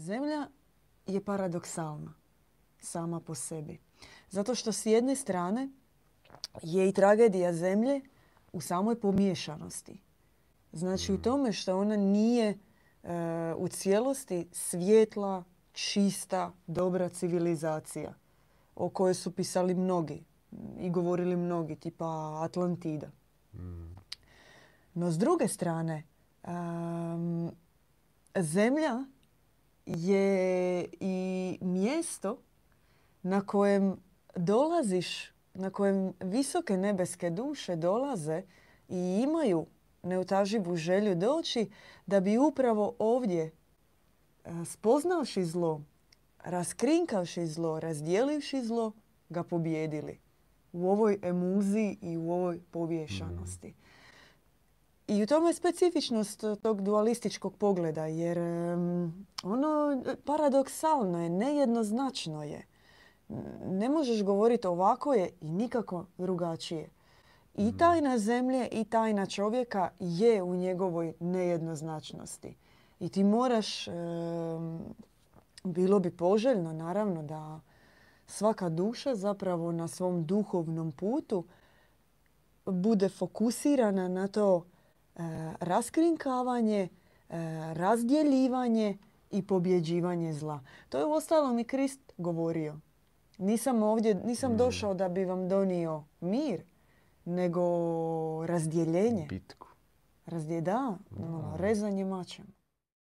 Zemlja je paradoksalna sama po sebi. Zato što s jedne strane je i tragedija zemlje u samoj pomiješanosti. Znači u mm. tome što ona nije e, u cijelosti svjetla, čista, dobra civilizacija o kojoj su pisali mnogi i govorili mnogi, tipa Atlantida. Mm. No s druge strane, zemlja je i mjesto na kojem dolaziš, na kojem visoke nebeske duše dolaze i imaju neutaživu želju doći da bi upravo ovdje e, spoznavši zlo, raskrinkavši zlo, razdjelivši zlo, ga pobjedili u ovoj emuziji i u ovoj mhm. povješanosti. I u tome je specifičnost tog dualističkog pogleda, jer ono paradoksalno je, nejednoznačno je. Ne možeš govoriti ovako je i nikako drugačije. I mm. tajna zemlje i tajna čovjeka je u njegovoj nejednoznačnosti. I ti moraš, bilo bi poželjno naravno da svaka duša zapravo na svom duhovnom putu bude fokusirana na to E, raskrinkavanje, e, razdjeljivanje i pobjeđivanje zla. To je uostalom i Krist govorio. Nisam ovdje, nisam mm. došao da bi vam donio mir, nego razdjeljenje. Bitku. da, ono, rezanje mačem.